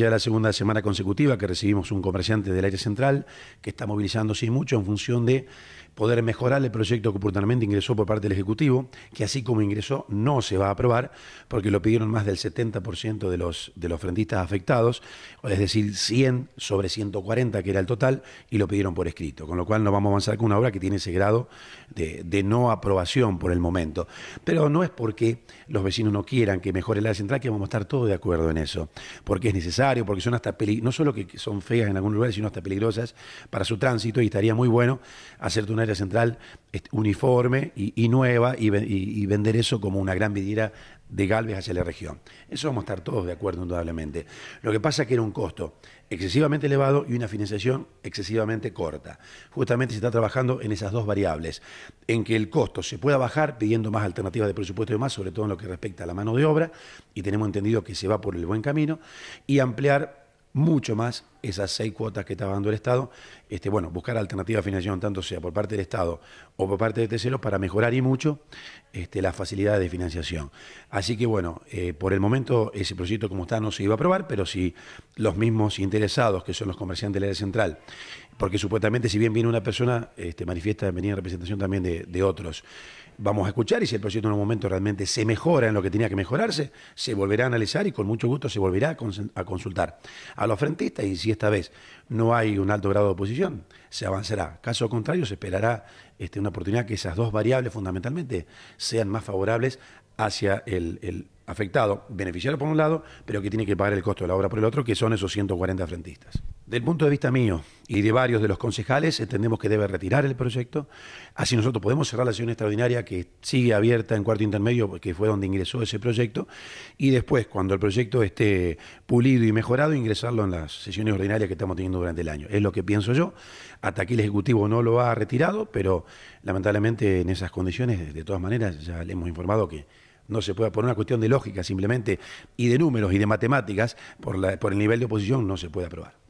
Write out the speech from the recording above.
Ya la segunda semana consecutiva que recibimos un comerciante del área central que está movilizándose mucho en función de poder mejorar el proyecto que oportunamente ingresó por parte del Ejecutivo, que así como ingresó no se va a aprobar porque lo pidieron más del 70% de los, de los frentistas afectados, es decir, 100 sobre 140 que era el total y lo pidieron por escrito, con lo cual no vamos a avanzar con una obra que tiene ese grado de, de no aprobación por el momento. Pero no es porque los vecinos no quieran que mejore el área central que vamos a estar todos de acuerdo en eso, porque es necesario porque son hasta peligrosas, no solo que son feas en algunos lugares, sino hasta peligrosas para su tránsito y estaría muy bueno hacerte un área central uniforme y, nueva y, vender eso como una gran vidriera de Galvez hacia la región. Eso vamos a estar todos de acuerdo indudablemente. Lo que pasa es que era un costo excesivamente elevado y una financiación excesivamente corta. Justamente se está trabajando en esas dos variables, en que el costo se pueda bajar pidiendo más alternativas de presupuesto y demás, sobre todo en lo que respecta a la mano de obra, y tenemos entendido que se va por el buen camino, y ampliar mucho más esas seis cuotas que estaba dando el Estado, este, bueno, buscar alternativas de financiación, tanto sea por parte del Estado o por parte de terceros, para mejorar y mucho este, las facilidades de financiación. Así que bueno, eh, por el momento ese proyecto como está no se iba a aprobar, pero si los mismos interesados, que son los comerciantes la área central, porque supuestamente si bien viene una persona, este, manifiesta venía en representación también de, de otros vamos a escuchar y si el proyecto en un momento realmente se mejora en lo que tenía que mejorarse, se volverá a analizar y con mucho gusto se volverá a consultar a los frentistas y si esta vez no hay un alto grado de oposición, se avanzará. Caso contrario, se esperará este, una oportunidad que esas dos variables fundamentalmente sean más favorables hacia el, el afectado, beneficiario por un lado, pero que tiene que pagar el costo de la obra por el otro, que son esos 140 frentistas. Del punto de vista mío y de varios de los concejales, entendemos que debe retirar el proyecto. Así nosotros podemos cerrar la sesión extraordinaria que sigue abierta en cuarto intermedio, que fue donde ingresó ese proyecto. Y después, cuando el proyecto esté pulido y mejorado, ingresarlo en las sesiones ordinarias que estamos teniendo durante el año. Es lo que pienso yo. Hasta aquí el Ejecutivo no lo ha retirado, pero lamentablemente en esas condiciones, de todas maneras, ya le hemos informado que no se puede, por una cuestión de lógica simplemente, y de números y de matemáticas, por el nivel de oposición, no se puede aprobar.